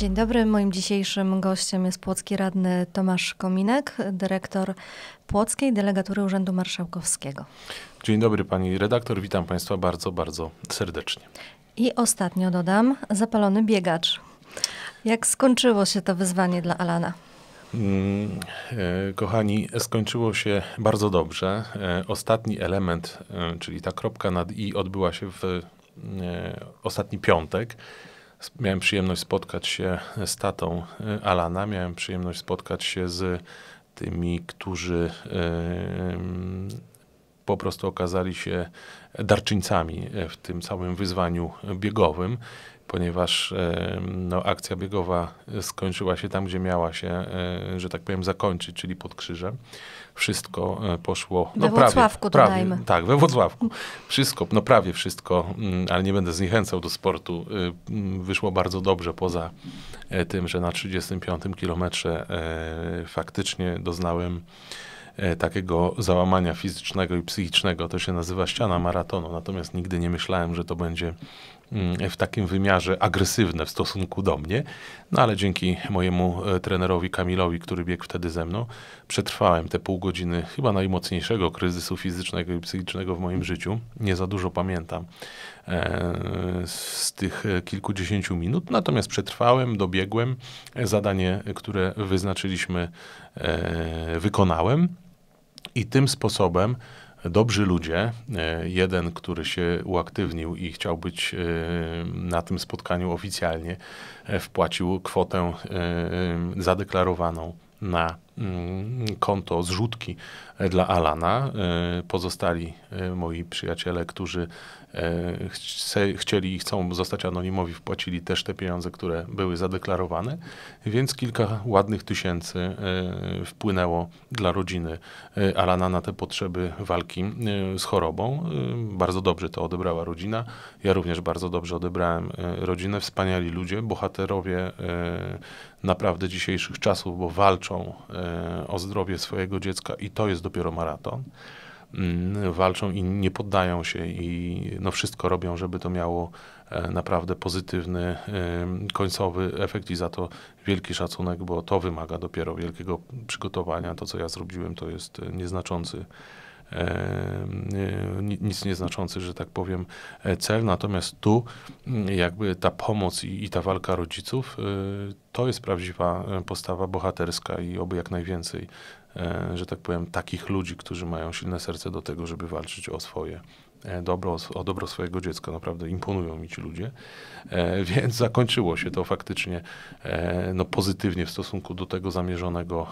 Dzień dobry. Moim dzisiejszym gościem jest płocki radny Tomasz Kominek, dyrektor Płockiej Delegatury Urzędu Marszałkowskiego. Dzień dobry pani redaktor, witam państwa bardzo, bardzo serdecznie. I ostatnio dodam, zapalony biegacz. Jak skończyło się to wyzwanie dla Alana? Mm, e, kochani, skończyło się bardzo dobrze. E, ostatni element, e, czyli ta kropka nad i, odbyła się w ostatni piątek. Miałem przyjemność spotkać się z tatą e, Alana, miałem przyjemność spotkać się z tymi, którzy e, po prostu okazali się darczyńcami e, w tym całym wyzwaniu biegowym ponieważ no, akcja biegowa skończyła się tam, gdzie miała się, e, że tak powiem, zakończyć, czyli pod krzyżem. Wszystko e, poszło. No, we Włocławku prawie, dodajmy. prawie, Tak, we Włocławku. Wszystko, no prawie wszystko, mm, ale nie będę zniechęcał do sportu. Y, mm, wyszło bardzo dobrze, poza e, tym, że na 35 kilometrze faktycznie doznałem takiego załamania fizycznego i psychicznego. To się nazywa ściana maratonu. Natomiast nigdy nie myślałem, że to będzie w takim wymiarze agresywne w stosunku do mnie, no ale dzięki mojemu e, trenerowi Kamilowi, który biegł wtedy ze mną, przetrwałem te pół godziny chyba najmocniejszego kryzysu fizycznego i psychicznego w moim życiu. Nie za dużo pamiętam e, z tych e, kilkudziesięciu minut, natomiast przetrwałem, dobiegłem, zadanie, które wyznaczyliśmy, wykonałem i tym sposobem dobrzy ludzie. E, jeden, który się uaktywnił i chciał być e, na tym spotkaniu oficjalnie, e, wpłacił kwotę zadeklarowaną na Mm, konto zrzutki e, dla Alana. E, pozostali e, moi przyjaciele, którzy chcieli i chcą zostać anonimowi, wpłacili też te pieniądze, które były zadeklarowane, więc kilka ładnych tysięcy wpłynęło dla rodziny Alana na te potrzeby walki z chorobą. Bardzo dobrze to odebrała rodzina. Ja również bardzo dobrze odebrałem rodzinę. Wspaniali ludzie, bohaterowie naprawdę dzisiejszych czasów, bo walczą o zdrowie swojego dziecka i to jest dopiero maraton. Mm, walczą i nie poddają się i no wszystko robią, żeby to miało e, naprawdę pozytywny e, końcowy efekt i za to wielki szacunek, bo to wymaga dopiero wielkiego przygotowania. To, co ja zrobiłem, to jest e, nieznaczący nic nieznaczący, że tak powiem, e, cel. Natomiast tu mm, jakby ta pomoc i, i ta walka rodziców y, to jest prawdziwa e, postawa bohaterska i oby jak najwięcej, e, że tak powiem, takich ludzi, którzy mają silne serce do tego, żeby walczyć o swoje E, dobro, o dobro swojego dziecka. Naprawdę imponują mi ci ludzie. E, więc zakończyło się to faktycznie e, no, pozytywnie w stosunku do tego zamierzonego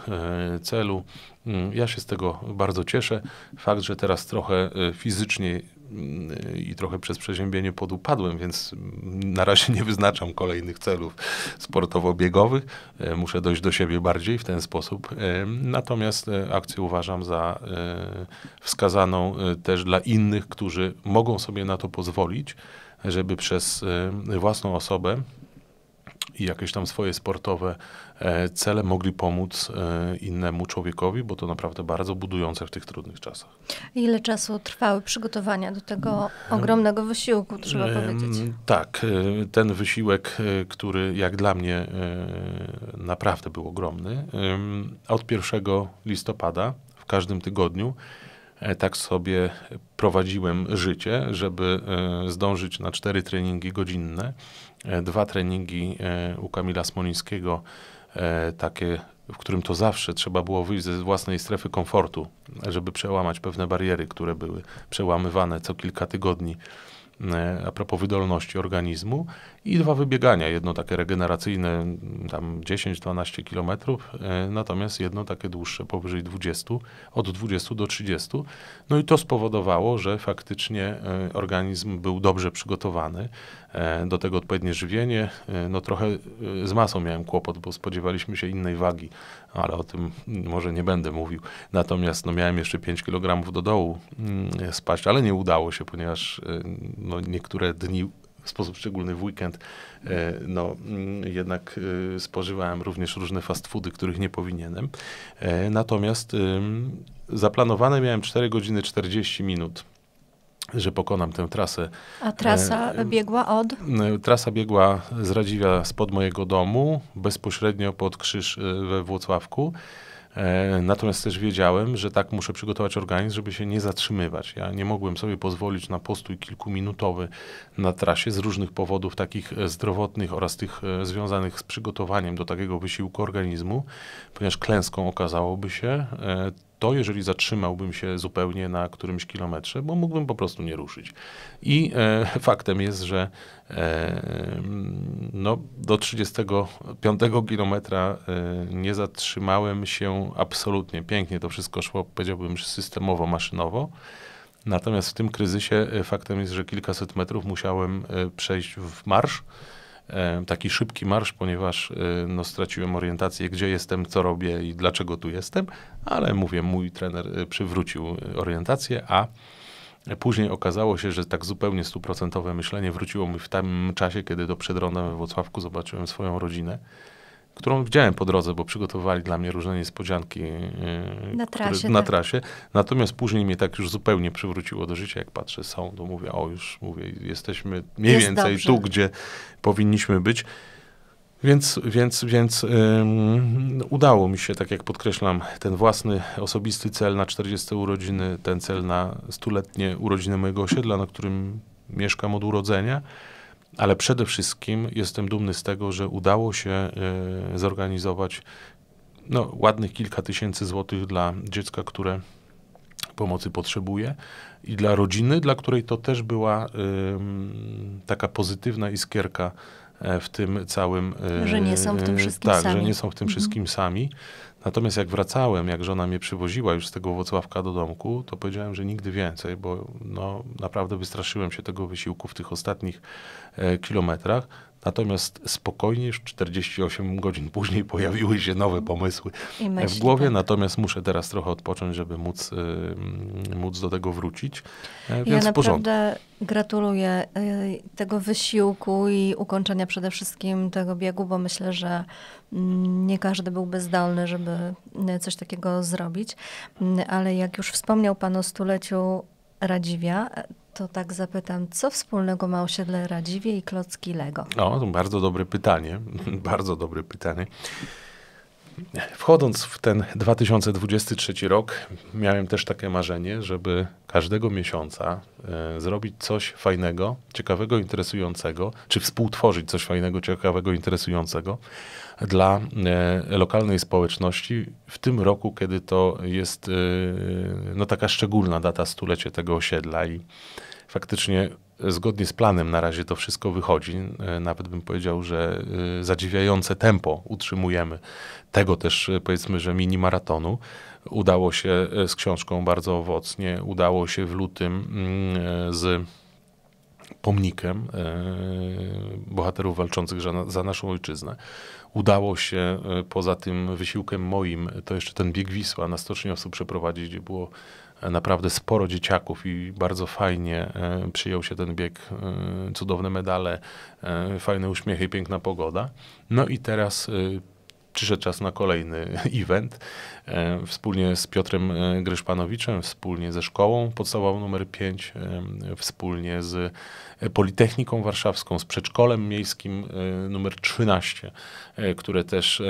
celu. Mm, ja się z tego bardzo cieszę. Fakt, że teraz trochę fizycznie Y, i trochę przez przeziębienie podupadłem, więc na razie nie wyznaczam kolejnych celów sportowo-biegowych. E, muszę dojść do siebie bardziej w ten sposób. E, natomiast e, akcję uważam za wskazaną też dla innych, którzy mogą sobie na to pozwolić, żeby przez własną osobę i jakieś tam swoje sportowe e, cele mogli pomóc e, innemu człowiekowi, bo to naprawdę bardzo budujące w tych trudnych czasach. Ile czasu trwały przygotowania do tego e, ogromnego wysiłku, trzeba powiedzieć? Tak, ten wysiłek, który jak dla mnie naprawdę był ogromny, od 1 listopada w każdym tygodniu E, tak sobie prowadziłem życie, żeby e, zdążyć na cztery treningi godzinne. E, dwa treningi u Kamila Smolińskiego, takie, w którym to zawsze trzeba było wyjść ze własnej strefy komfortu, żeby przełamać pewne bariery, które były przełamywane co kilka tygodni E, a propos wydolności organizmu i dwa wybiegania, jedno takie regeneracyjne tam 10-12 km, e, natomiast jedno takie dłuższe powyżej 20, od 20 do 30. No i to spowodowało, że faktycznie e, organizm był dobrze przygotowany, do tego odpowiednie żywienie, no trochę z masą miałem kłopot, bo spodziewaliśmy się innej wagi, ale o tym może nie będę mówił. Natomiast no miałem jeszcze 5 kg do dołu mm, spaść, ale nie udało się, ponieważ no, niektóre dni w sposób szczególny w weekend, e, no mm, jednak e, spożywałem również różne fast foody, których nie powinienem. E, natomiast zaplanowane miałem 4 godziny 40 minut że pokonam tę trasę. A trasa e, biegła od? Trasa biegła z Radziwia spod mojego domu, bezpośrednio pod krzyż we Włocławku. E, natomiast też wiedziałem, że tak muszę przygotować organizm, żeby się nie zatrzymywać. Ja nie mogłem sobie pozwolić na postój kilkuminutowy na trasie z różnych powodów, takich e, zdrowotnych oraz tych e, związanych z przygotowaniem do takiego wysiłku organizmu, ponieważ klęską okazałoby się to jeżeli zatrzymałbym się zupełnie na którymś kilometrze, bo mógłbym po prostu nie ruszyć. I e, faktem jest, że e, no, do 35 kilometra e, nie zatrzymałem się absolutnie. Pięknie to wszystko szło, powiedziałbym, systemowo, maszynowo. Natomiast w tym kryzysie e, faktem jest, że kilkaset metrów musiałem e, przejść w marsz E, taki szybki marsz, ponieważ e, no, straciłem orientację, gdzie jestem, co robię i dlaczego tu jestem, ale mówię, mój trener e, przywrócił orientację, a Później okazało się, że tak zupełnie stuprocentowe myślenie wróciło mi w tym czasie, kiedy do przedronda we Włocławku zobaczyłem swoją rodzinę którą widziałem po drodze, bo przygotowywali dla mnie różne niespodzianki e, na trasie. Które, tak. na trasie. Natomiast później mnie tak już zupełnie przywróciło do życia, jak patrzę są, to mówię, o już mówię, jesteśmy mniej Jest więcej dobrze. tu, gdzie powinniśmy być. Więc, więc, więc udało mi się, tak jak podkreślam, ten własny osobisty cel na 40 urodziny, ten cel na stuletnie urodziny mojego osiedla, na którym mieszkam od urodzenia ale przede wszystkim jestem dumny z tego, że udało się e, zorganizować no, ładnych kilka tysięcy złotych dla dziecka, które pomocy potrzebuje i dla rodziny, dla której to też była e, taka pozytywna iskierka e, w tym całym. Że nie są w tym wszystkim tak, sami. że nie są w tym mhm. wszystkim sami. Natomiast jak wracałem, jak żona mnie przywoziła już z tego owocławka do domku, to powiedziałem, że nigdy więcej, bo no, naprawdę wystraszyłem się tego wysiłku w tych ostatnich e, kilometrach. Natomiast spokojnie już 48 godzin później pojawiły się nowe pomysły w głowie, tak. natomiast muszę teraz trochę odpocząć, żeby móc, y, mm, móc do tego wrócić. E, więc ja naprawdę porządku. gratuluję y, tego wysiłku i ukończenia przede wszystkim tego biegu, bo myślę, że mm, nie każdy byłby zdolny, żeby y, coś takiego zrobić. Mm, ale jak już wspomniał Pan o stuleciu Radziwia, to tak zapytam, co wspólnego ma osiedle Radziwie i klocki Lego? O, to bardzo dobre pytanie, bardzo dobre pytanie. Wchodząc w ten 2023 rok, miałem też takie marzenie, żeby każdego miesiąca e, zrobić coś fajnego, ciekawego, interesującego, czy współtworzyć coś fajnego, ciekawego, interesującego dla e, lokalnej społeczności w tym roku, kiedy to jest e, no, taka szczególna data, stulecie tego osiedla i faktycznie e, zgodnie z planem na razie to wszystko wychodzi. E, nawet bym powiedział, że e, zadziwiające tempo utrzymujemy. Tego też powiedzmy, że mini maratonu. Udało się z książką bardzo owocnie, udało się w lutym mm, z pomnikiem bohaterów walczących za naszą ojczyznę. Udało się poza tym wysiłkiem moim, to jeszcze ten bieg Wisła na 100 osób przeprowadzić, gdzie było naprawdę sporo dzieciaków i bardzo fajnie e, przyjął się ten bieg, e, cudowne medale, e, fajne uśmiechy i piękna pogoda. No i teraz przyszedł czas na kolejny event. E, wspólnie z Piotrem e, Gryszpanowiczem, wspólnie ze szkołą podstawową numer 5, e, wspólnie z Politechniką Warszawską, z przedszkolem miejskim numer 13, które też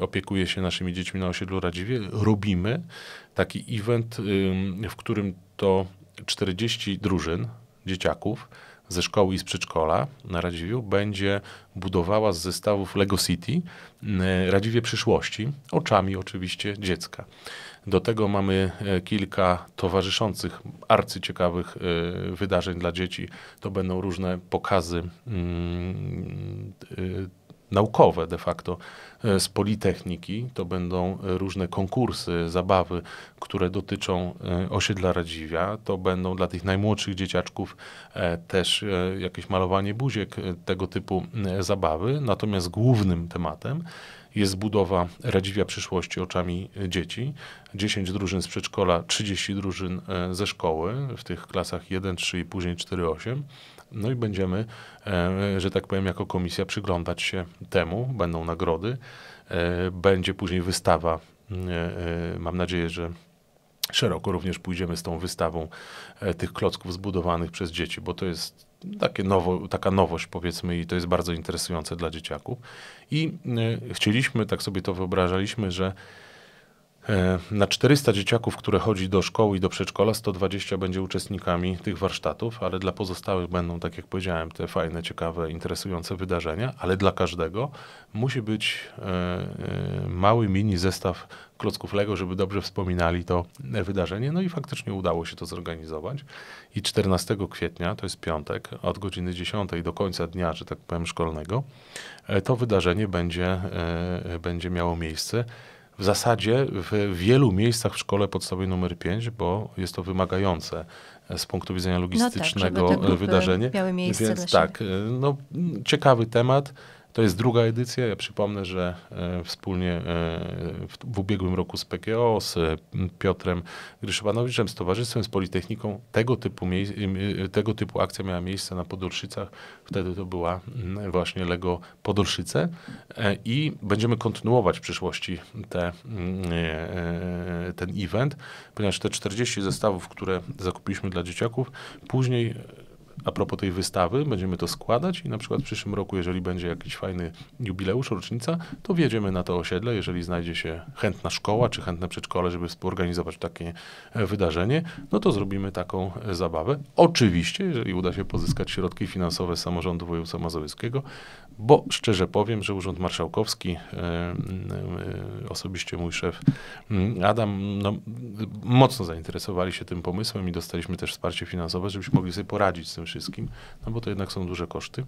opiekuje się naszymi dziećmi na osiedlu Radziwie, robimy taki event, w którym to 40 drużyn dzieciaków ze szkoły i z przedszkola na Radziwiu będzie budowała z zestawów Lego City y, Radziwie przyszłości, oczami oczywiście dziecka. Do tego mamy e, kilka towarzyszących arcyciekawych e, wydarzeń dla dzieci. To będą różne pokazy mm, e, naukowe de facto e, z Politechniki. To będą e, różne konkursy, zabawy, które dotyczą e, osiedla Radziwia. To będą dla tych najmłodszych dzieciaczków też jakieś malowanie buziek, tego typu zabawy. Natomiast głównym tematem jest budowa Radziwia przyszłości oczami dzieci. 10 drużyn z przedszkola, 30 drużyn ze szkoły w tych klasach 1, 3 i później 4, 8. No i będziemy, e, że tak powiem, jako komisja przyglądać się temu. Będą nagrody, e, będzie później wystawa. E, mam nadzieję, że szeroko również pójdziemy z tą wystawą tych klocków zbudowanych przez dzieci, bo to jest takie nowo, taka nowość powiedzmy i to jest bardzo interesujące dla dzieciaków. I chcieliśmy, tak sobie to wyobrażaliśmy, że E, na 400 dzieciaków, które chodzi do szkoły i do przedszkola, 120 będzie uczestnikami tych warsztatów, ale dla pozostałych będą, tak jak powiedziałem, te fajne, ciekawe, interesujące wydarzenia, ale dla każdego musi być e, e, mały mini zestaw klocków Lego, żeby dobrze wspominali to wydarzenie. No i faktycznie udało się to zorganizować. I 14 kwietnia, to jest piątek, od godziny 10 do końca dnia, że tak powiem, szkolnego, to wydarzenie będzie, będzie miało miejsce w zasadzie w wielu miejscach w szkole podstawowej numer 5, bo jest to wymagające z punktu widzenia logistycznego no tak, wydarzenie. Miały miejsce Więc tak, no, ciekawy temat. To jest druga edycja. Ja przypomnę, że e, wspólnie e, w ubiegłym roku z PKO, z e, Piotrem Gryszywanowiczem, z Towarzystwem, z Politechniką tego typu, tego typu akcja miała miejsce na Podolszycach. Wtedy to była właśnie Lego Podolszyce i będziemy kontynuować w przyszłości te, ten event, ponieważ te 40 zestawów, które zakupiliśmy dla dzieciaków, później a propos tej wystawy, będziemy to składać i na przykład w przyszłym roku, jeżeli będzie jakiś fajny jubileusz, rocznica, to wjedziemy na to osiedle, jeżeli znajdzie się chętna szkoła czy chętne przedszkole, żeby współorganizować takie e, wydarzenie, no to zrobimy taką e, zabawę. Oczywiście, jeżeli uda się pozyskać środki finansowe z samorządu województwa mazowieckiego, bo szczerze powiem, że Urząd Marszałkowski, yy, yy, osobiście mój szef Adam, no, mocno zainteresowali się tym pomysłem i dostaliśmy też wsparcie finansowe, żebyśmy mogli sobie poradzić z tym wszystkim, no bo to jednak są duże koszty.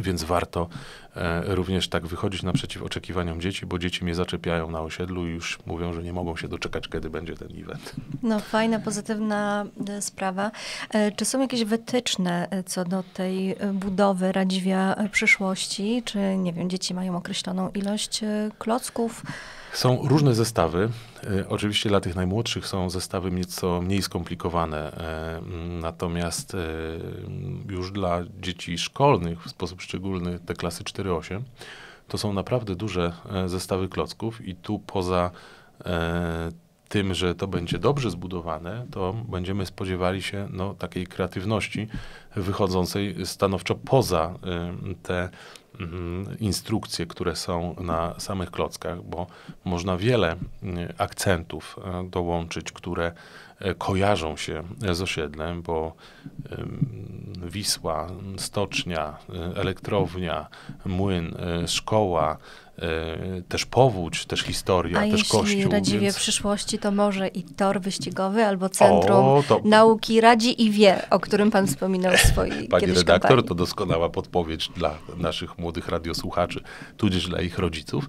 Więc warto e, również tak wychodzić naprzeciw oczekiwaniom dzieci, bo dzieci mnie zaczepiają na osiedlu i już mówią, że nie mogą się doczekać, kiedy będzie ten event. No fajna, pozytywna e, sprawa. E, czy są jakieś wytyczne e, co do tej e, budowy Radziwia przyszłości? Czy, nie wiem, dzieci mają określoną ilość klocków? Są różne zestawy. E, oczywiście dla tych najmłodszych są zestawy nieco mniej skomplikowane, e, natomiast e, już dla dzieci szkolnych w sposób szczególny te klasy 4-8 to są naprawdę duże zestawy klocków i tu poza tym, że to będzie dobrze zbudowane, to będziemy spodziewali się no, takiej kreatywności wychodzącej stanowczo poza te mhm, instrukcje, które są na samych klockach, bo można wiele akcentów e, dołączyć, które e, kojarzą się z osiedlem, bo Wisła, stocznia, e, elektrownia, młyn, szkoła, Y, też powódź, też historia, A też jeśli kościół. Radziwie więc... w przyszłości, to może i tor wyścigowy albo Centrum o, to... Nauki Radzi i Wie, o którym pan wspominał w swojej Pani redaktor, to doskonała podpowiedź dla naszych młodych radiosłuchaczy, tudzież dla ich rodziców,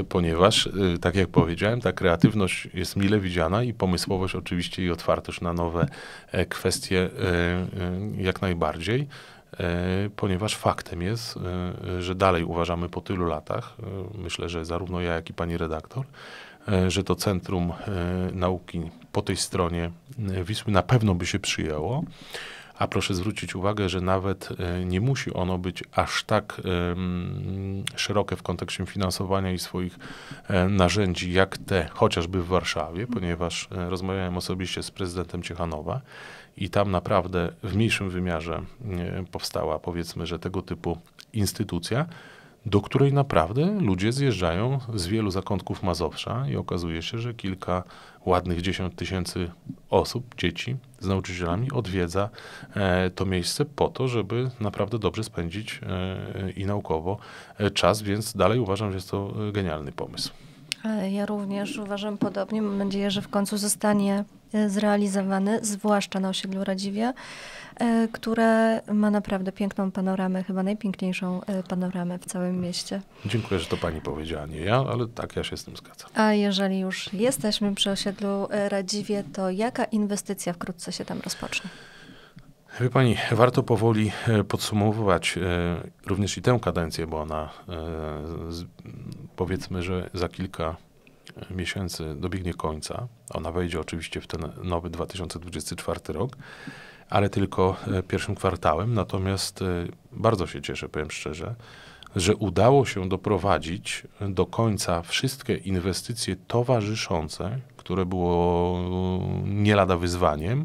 y, ponieważ, y, tak jak powiedziałem, ta kreatywność jest mile widziana i pomysłowość oczywiście i otwartość na nowe e, kwestie e, e, jak najbardziej. E, ponieważ faktem jest, e, że dalej uważamy po tylu latach, e, myślę, że zarówno ja, jak i pani redaktor, że to Centrum Nauki po tej stronie Wisły na pewno by się przyjęło. A proszę zwrócić uwagę, że nawet nie musi ono być aż tak szerokie w kontekście finansowania i swoich narzędzi, jak te chociażby w Warszawie, ponieważ rozmawiałem osobiście z prezydentem Ciechanowa i tam naprawdę w mniejszym wymiarze powstała, powiedzmy, że tego typu instytucja, do której naprawdę ludzie zjeżdżają z wielu zakątków Mazowsza i okazuje się, że kilka ładnych dziesiąt tysięcy osób, dzieci z nauczycielami odwiedza e, to miejsce po to, żeby naprawdę dobrze spędzić e, i naukowo e, czas, więc dalej uważam, że jest to genialny pomysł. Ja również uważam podobnie. Mam nadzieję, że w końcu zostanie E, zrealizowane, zwłaszcza na osiedlu Radziwia, e, które ma naprawdę piękną panoramę, chyba najpiękniejszą e, panoramę w całym mieście. Dziękuję, że to pani powiedziała, nie ja, ale tak, ja się z tym zgadzam. A jeżeli już jesteśmy przy osiedlu Radziwie, to jaka inwestycja wkrótce się tam rozpocznie? Wie pani, warto powoli podsumowywać również i tę kadencję, bo ona powiedzmy, że za kilka miesięcy dobiegnie końca. Ona wejdzie oczywiście w ten nowy 2024 rok, ale tylko e, pierwszym kwartałem. Natomiast e, bardzo się cieszę, powiem szczerze, że udało się doprowadzić do końca wszystkie inwestycje towarzyszące, które było e, nie lada wyzwaniem,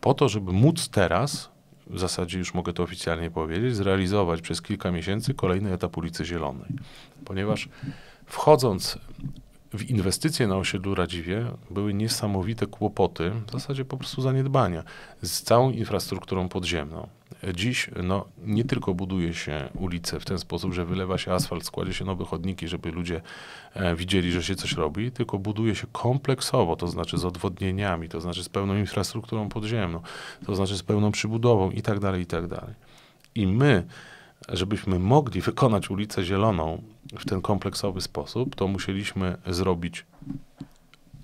po to, żeby móc teraz w zasadzie już mogę to oficjalnie powiedzieć, zrealizować przez kilka miesięcy kolejny etap ulicy Zielonej. Ponieważ wchodząc w inwestycje na osiedlu Radziwie były niesamowite kłopoty, w zasadzie po prostu zaniedbania z całą infrastrukturą podziemną. Dziś no, nie tylko buduje się ulice w ten sposób, że wylewa się asfalt, składzie się nowe chodniki, żeby ludzie e, widzieli, że się coś robi, tylko buduje się kompleksowo, to znaczy z odwodnieniami, to znaczy z pełną infrastrukturą podziemną, to znaczy z pełną przybudową i tak dalej, i tak dalej. I my żebyśmy mogli wykonać ulicę Zieloną w ten kompleksowy sposób, to musieliśmy zrobić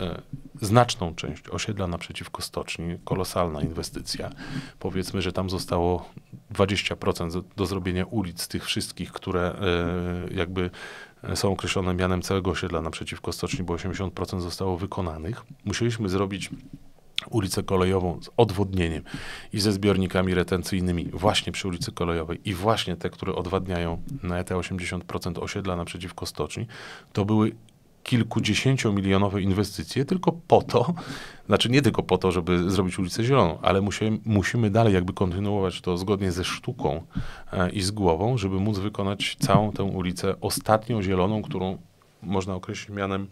e, znaczną część osiedla naprzeciwko stoczni, kolosalna inwestycja. Powiedzmy, że tam zostało 20% do zrobienia ulic tych wszystkich, które e, jakby są określone mianem całego osiedla naprzeciwko stoczni, bo 80% zostało wykonanych. Musieliśmy zrobić ulicę kolejową z odwodnieniem i ze zbiornikami retencyjnymi właśnie przy ulicy kolejowej i właśnie te, które odwadniają na te 80% osiedla naprzeciwko stoczni, to były kilkudziesięciomilionowe inwestycje tylko po to, znaczy nie tylko po to, żeby zrobić ulicę zieloną, ale musimy, musimy dalej jakby kontynuować to zgodnie ze sztuką e, i z głową, żeby móc wykonać całą tę ulicę ostatnią zieloną, którą można określić mianem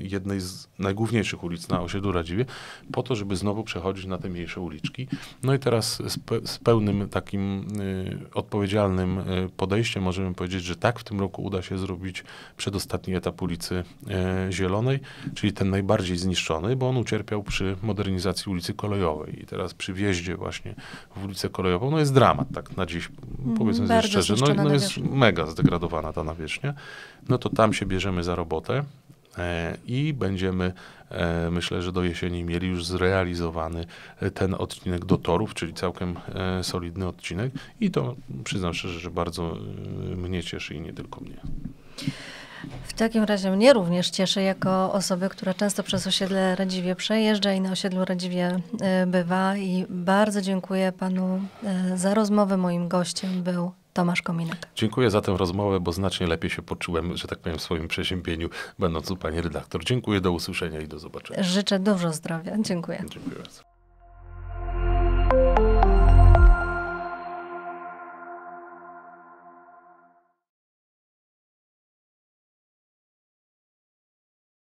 jednej z najgłówniejszych ulic na osiedlu Radziwie, po to, żeby znowu przechodzić na te mniejsze uliczki. No i teraz z, pe z pełnym takim y, odpowiedzialnym y, podejściem możemy powiedzieć, że tak, w tym roku uda się zrobić przedostatni etap ulicy y, Zielonej, czyli ten najbardziej zniszczony, bo on ucierpiał przy modernizacji ulicy Kolejowej i teraz przy wjeździe właśnie w ulicę Kolejową, no jest dramat, tak na dziś mm, powiedzmy sobie szczerze, no, no jest mega zdegradowana ta nawierzchnia, no to tam się bierzemy za robotę, E, i będziemy, e, myślę, że do jesieni mieli już zrealizowany e, ten odcinek do torów, czyli całkiem solidny odcinek i to przyznam szczerze, że bardzo mnie cieszy i nie tylko mnie. W takim razie mnie również cieszy jako osoby, która często przez osiedle Radziwie przejeżdża i na osiedlu Radziwie bywa i bardzo dziękuję panu za rozmowę. Moim gościem był Tomasz Kominek. Dziękuję za tę rozmowę, bo znacznie lepiej się poczułem, że tak powiem, w swoim przeziębieniu, będąc u pani redaktor. Dziękuję, do usłyszenia i do zobaczenia. Życzę dużo zdrowia. Dziękuję. Dziękuję bardzo.